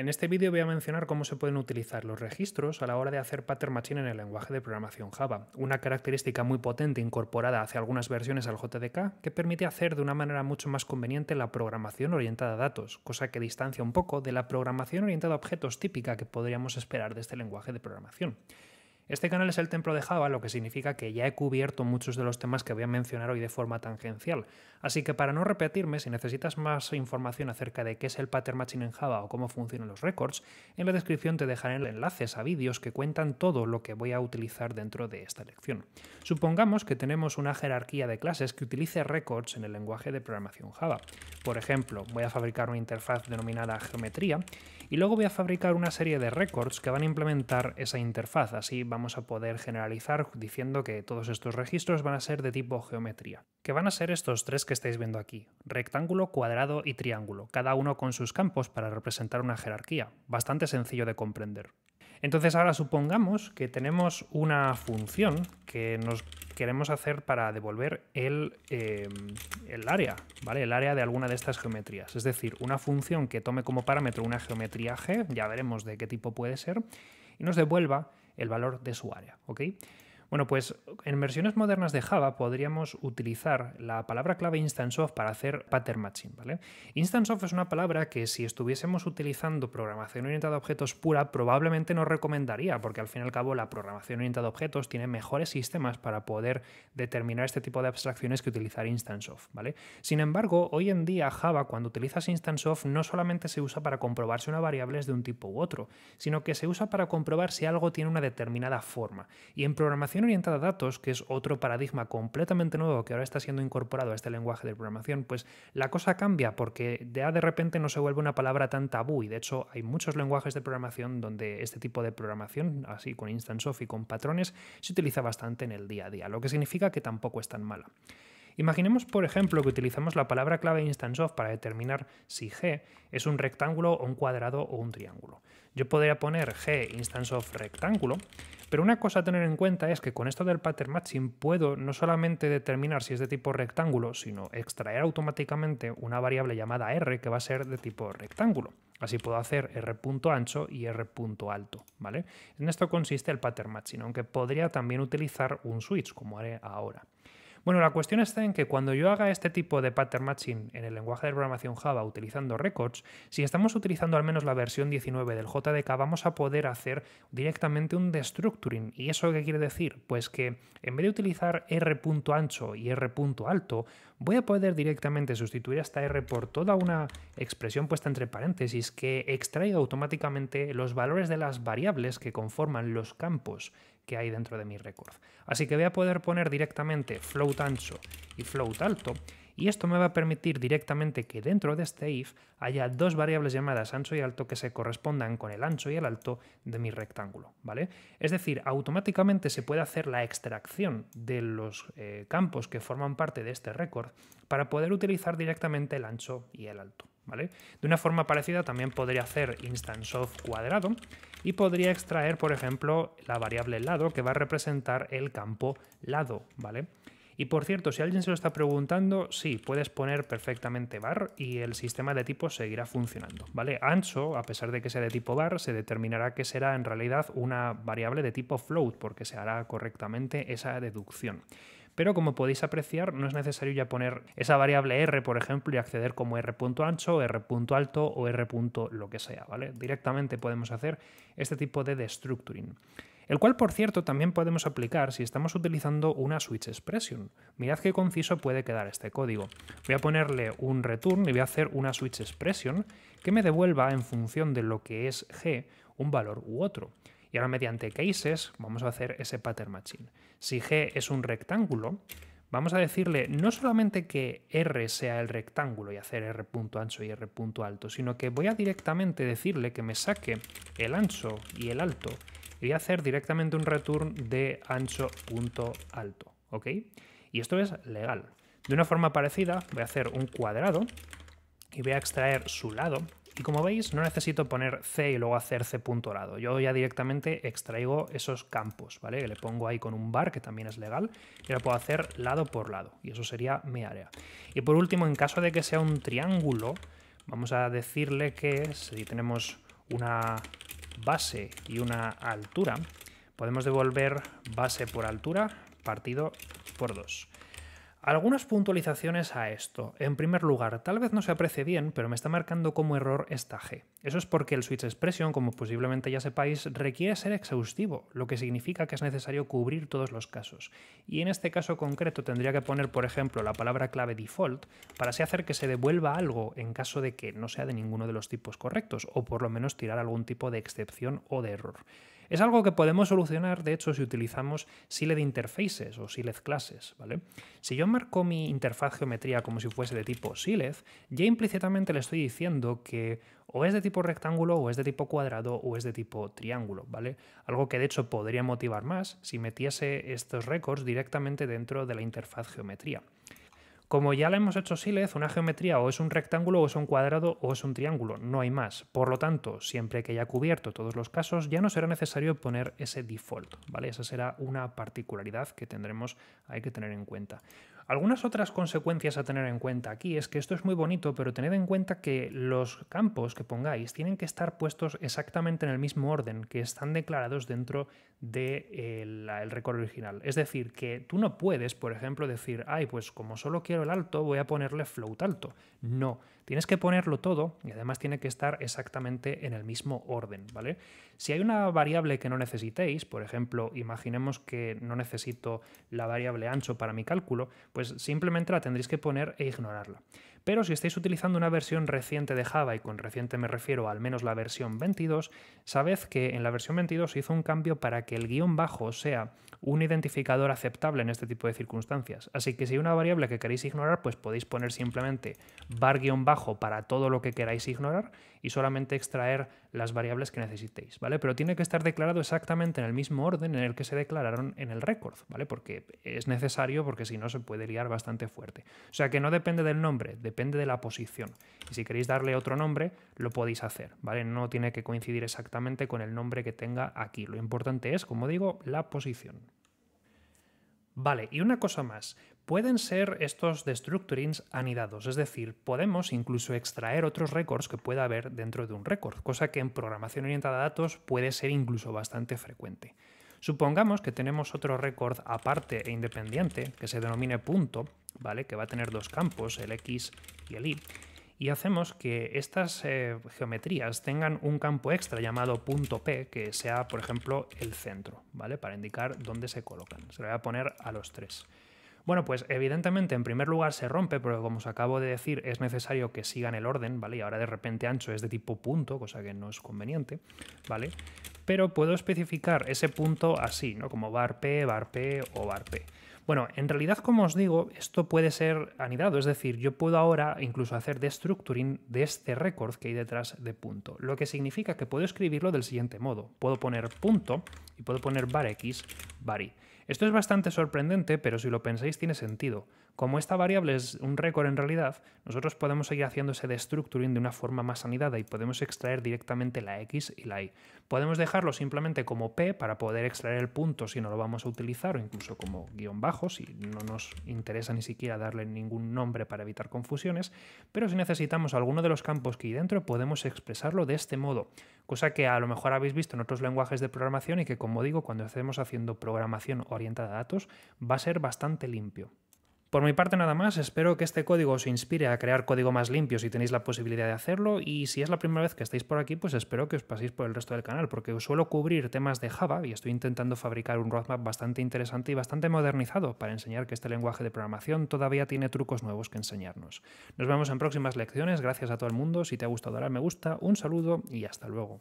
En este vídeo voy a mencionar cómo se pueden utilizar los registros a la hora de hacer pattern matching en el lenguaje de programación Java, una característica muy potente incorporada hace algunas versiones al JDK que permite hacer de una manera mucho más conveniente la programación orientada a datos, cosa que distancia un poco de la programación orientada a objetos típica que podríamos esperar de este lenguaje de programación. Este canal es el templo de Java, lo que significa que ya he cubierto muchos de los temas que voy a mencionar hoy de forma tangencial. Así que para no repetirme, si necesitas más información acerca de qué es el pattern matching en Java o cómo funcionan los records, en la descripción te dejaré enlaces a vídeos que cuentan todo lo que voy a utilizar dentro de esta lección. Supongamos que tenemos una jerarquía de clases que utilice records en el lenguaje de programación Java. Por ejemplo, voy a fabricar una interfaz denominada geometría y luego voy a fabricar una serie de records que van a implementar esa interfaz, así vamos vamos a poder generalizar diciendo que todos estos registros van a ser de tipo geometría, que van a ser estos tres que estáis viendo aquí, rectángulo, cuadrado y triángulo, cada uno con sus campos para representar una jerarquía, bastante sencillo de comprender. Entonces ahora supongamos que tenemos una función que nos queremos hacer para devolver el, eh, el, área, ¿vale? El área de alguna de estas geometrías. Es decir, una función que tome como parámetro una geometría G, ya veremos de qué tipo puede ser, y nos devuelva el valor de su área. ¿ok? Bueno, pues en versiones modernas de Java podríamos utilizar la palabra clave instance of para hacer pattern matching, ¿vale? Instance es una palabra que si estuviésemos utilizando programación orientada a objetos pura, probablemente no recomendaría, porque al fin y al cabo la programación orientada a objetos tiene mejores sistemas para poder determinar este tipo de abstracciones que utilizar instance of, Sin embargo, hoy en día Java cuando utilizas instance of no solamente se usa para comprobar si una variable es de un tipo u otro, sino que se usa para comprobar si algo tiene una determinada forma. Y en programación orientada a datos, que es otro paradigma completamente nuevo que ahora está siendo incorporado a este lenguaje de programación, pues la cosa cambia porque A de repente no se vuelve una palabra tan tabú y de hecho hay muchos lenguajes de programación donde este tipo de programación, así con instance of y con patrones, se utiliza bastante en el día a día, lo que significa que tampoco es tan mala. Imaginemos, por ejemplo, que utilizamos la palabra clave instanceof para determinar si G es un rectángulo o un cuadrado o un triángulo. Yo podría poner G instanceof rectángulo, pero una cosa a tener en cuenta es que con esto del pattern matching puedo no solamente determinar si es de tipo rectángulo, sino extraer automáticamente una variable llamada R que va a ser de tipo rectángulo. Así puedo hacer r.ancho y r.alto, ¿vale? En esto consiste el pattern matching, aunque podría también utilizar un switch, como haré ahora. Bueno, la cuestión está en que cuando yo haga este tipo de pattern matching en el lenguaje de programación Java utilizando records, si estamos utilizando al menos la versión 19 del JDK, vamos a poder hacer directamente un destructuring. ¿Y eso qué quiere decir? Pues que en vez de utilizar r.ancho y r.alto, voy a poder directamente sustituir esta r por toda una expresión puesta entre paréntesis que extraiga automáticamente los valores de las variables que conforman los campos que hay dentro de mi record. Así que voy a poder poner directamente float ancho y float alto y esto me va a permitir directamente que dentro de este if haya dos variables llamadas ancho y alto que se correspondan con el ancho y el alto de mi rectángulo, ¿vale? Es decir, automáticamente se puede hacer la extracción de los eh, campos que forman parte de este record para poder utilizar directamente el ancho y el alto. De una forma parecida también podría hacer instance of cuadrado y podría extraer, por ejemplo, la variable lado que va a representar el campo lado, ¿vale? Y por cierto, si alguien se lo está preguntando, sí, puedes poner perfectamente bar y el sistema de tipos seguirá funcionando, ¿vale? Ancho, a pesar de que sea de tipo bar se determinará que será en realidad una variable de tipo float porque se hará correctamente esa deducción. Pero como podéis apreciar, no es necesario ya poner esa variable r, por ejemplo, y acceder como r.ancho, r.alto o r. lo que sea, ¿vale? Directamente podemos hacer este tipo de destructuring el cual por cierto también podemos aplicar si estamos utilizando una switch expression. Mirad qué conciso puede quedar este código. Voy a ponerle un return y voy a hacer una switch expression que me devuelva en función de lo que es g un valor u otro. Y ahora mediante cases vamos a hacer ese pattern matching. Si G es un rectángulo, vamos a decirle no solamente que R sea el rectángulo y hacer R punto ancho y R punto alto, sino que voy a directamente decirle que me saque el ancho y el alto y voy a hacer directamente un return de ancho punto alto, ¿ok? Y esto es legal. De una forma parecida voy a hacer un cuadrado y voy a extraer su lado y como veis, no necesito poner C y luego hacer C punto lado. Yo ya directamente extraigo esos campos, ¿vale? Que le pongo ahí con un bar, que también es legal, y lo puedo hacer lado por lado. Y eso sería mi área. Y por último, en caso de que sea un triángulo, vamos a decirle que si tenemos una base y una altura, podemos devolver base por altura partido por 2. Algunas puntualizaciones a esto. En primer lugar, tal vez no se aprecie bien, pero me está marcando como error esta G. Eso es porque el switch expression, como posiblemente ya sepáis, requiere ser exhaustivo, lo que significa que es necesario cubrir todos los casos. Y en este caso concreto tendría que poner, por ejemplo, la palabra clave default para así hacer que se devuelva algo en caso de que no sea de ninguno de los tipos correctos, o por lo menos tirar algún tipo de excepción o de error. Es algo que podemos solucionar, de hecho, si utilizamos Siled Interfaces o Siled clases. ¿vale? Si yo marco mi interfaz geometría como si fuese de tipo Siled, ya implícitamente le estoy diciendo que o es de tipo rectángulo, o es de tipo cuadrado, o es de tipo triángulo, ¿vale? Algo que de hecho podría motivar más si metiese estos récords directamente dentro de la interfaz geometría. Como ya la hemos hecho Siles, una geometría o es un rectángulo o es un cuadrado o es un triángulo, no hay más. Por lo tanto, siempre que haya cubierto todos los casos, ya no será necesario poner ese default, ¿vale? Esa será una particularidad que tendremos, hay que tener en cuenta. Algunas otras consecuencias a tener en cuenta aquí es que esto es muy bonito, pero tened en cuenta que los campos que pongáis tienen que estar puestos exactamente en el mismo orden que están declarados dentro del de, eh, récord original. Es decir, que tú no puedes, por ejemplo, decir, ay, pues como solo quiero el alto, voy a ponerle float alto. No, tienes que ponerlo todo y además tiene que estar exactamente en el mismo orden, ¿vale? Si hay una variable que no necesitéis, por ejemplo, imaginemos que no necesito la variable ancho para mi cálculo, pues pues simplemente la tendréis que poner e ignorarla. Pero si estáis utilizando una versión reciente de Java, y con reciente me refiero al menos la versión 22, sabed que en la versión 22 se hizo un cambio para que el guión bajo sea un identificador aceptable en este tipo de circunstancias. Así que si hay una variable que queréis ignorar, pues podéis poner simplemente bar guión bajo para todo lo que queráis ignorar y solamente extraer las variables que necesitéis, ¿vale? Pero tiene que estar declarado exactamente en el mismo orden en el que se declararon en el record, ¿vale? Porque es necesario, porque si no se puede bastante fuerte. O sea que no depende del nombre, depende de la posición. Y si queréis darle otro nombre, lo podéis hacer, ¿vale? No tiene que coincidir exactamente con el nombre que tenga aquí. Lo importante es, como digo, la posición. Vale, y una cosa más. Pueden ser estos destructurings anidados, es decir, podemos incluso extraer otros records que pueda haber dentro de un record, cosa que en programación orientada a datos puede ser incluso bastante frecuente. Supongamos que tenemos otro récord aparte e independiente que se denomine punto, ¿vale? Que va a tener dos campos, el X y el Y. Y hacemos que estas eh, geometrías tengan un campo extra llamado punto P, que sea, por ejemplo, el centro, ¿vale? Para indicar dónde se colocan. Se lo voy a poner a los tres. Bueno, pues evidentemente en primer lugar se rompe, pero como os acabo de decir, es necesario que sigan el orden, ¿vale? Y ahora de repente ancho es de tipo punto, cosa que no es conveniente, ¿vale? pero puedo especificar ese punto así, ¿no? Como bar P, o bar P. Bueno, en realidad, como os digo, esto puede ser anidado, es decir, yo puedo ahora incluso hacer destructuring de este récord que hay detrás de punto, lo que significa que puedo escribirlo del siguiente modo. Puedo poner punto y puedo poner bar x, bar Esto es bastante sorprendente, pero si lo pensáis tiene sentido. Como esta variable es un récord en realidad, nosotros podemos seguir haciéndose ese destructuring de una forma más anidada y podemos extraer directamente la x y la y. Podemos dejarlo simplemente como p para poder extraer el punto si no lo vamos a utilizar o incluso como guión bajo si no nos interesa ni siquiera darle ningún nombre para evitar confusiones, pero si necesitamos alguno de los campos que hay dentro podemos expresarlo de este modo, cosa que a lo mejor habéis visto en otros lenguajes de programación y que como digo cuando hacemos haciendo programación orientada a datos va a ser bastante limpio. Por mi parte nada más, espero que este código os inspire a crear código más limpio si tenéis la posibilidad de hacerlo y si es la primera vez que estáis por aquí, pues espero que os paséis por el resto del canal porque suelo cubrir temas de Java y estoy intentando fabricar un roadmap bastante interesante y bastante modernizado para enseñar que este lenguaje de programación todavía tiene trucos nuevos que enseñarnos. Nos vemos en próximas lecciones, gracias a todo el mundo, si te ha gustado darle me gusta, un saludo y hasta luego.